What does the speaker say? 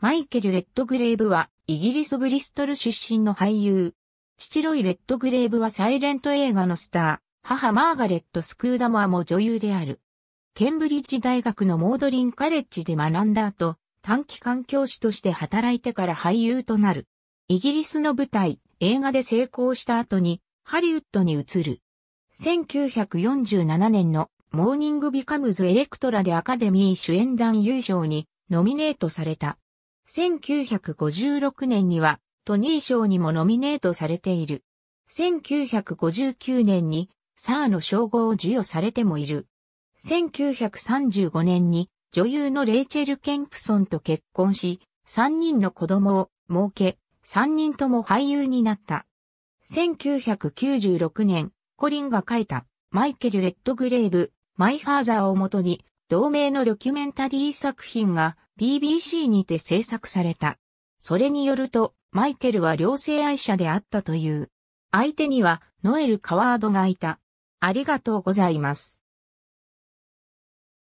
マイケル・レッドグレーブは、イギリス・ブリストル出身の俳優。父ロイ・レッドグレーブはサイレント映画のスター、母マーガレット・スクーダモアも女優である。ケンブリッジ大学のモードリン・カレッジで学んだ後、短期間教師として働いてから俳優となる。イギリスの舞台、映画で成功した後に、ハリウッドに移る。1947年のモーニング・ビカムズ・エレクトラでアカデミー主演団優勝にノミネートされた。1956年にはトニー賞にもノミネートされている。1959年にサーの称号を授与されてもいる。1935年に女優のレイチェル・ケンプソンと結婚し、3人の子供を設け、3人とも俳優になった。1996年、コリンが書いたマイケル・レッドグレーブ、マイ・ファーザーをもとに、同名のドキュメンタリー作品が BBC にて制作された。それによると、マイケルは両性愛者であったという。相手には、ノエル・カワードがいた。ありがとうございます。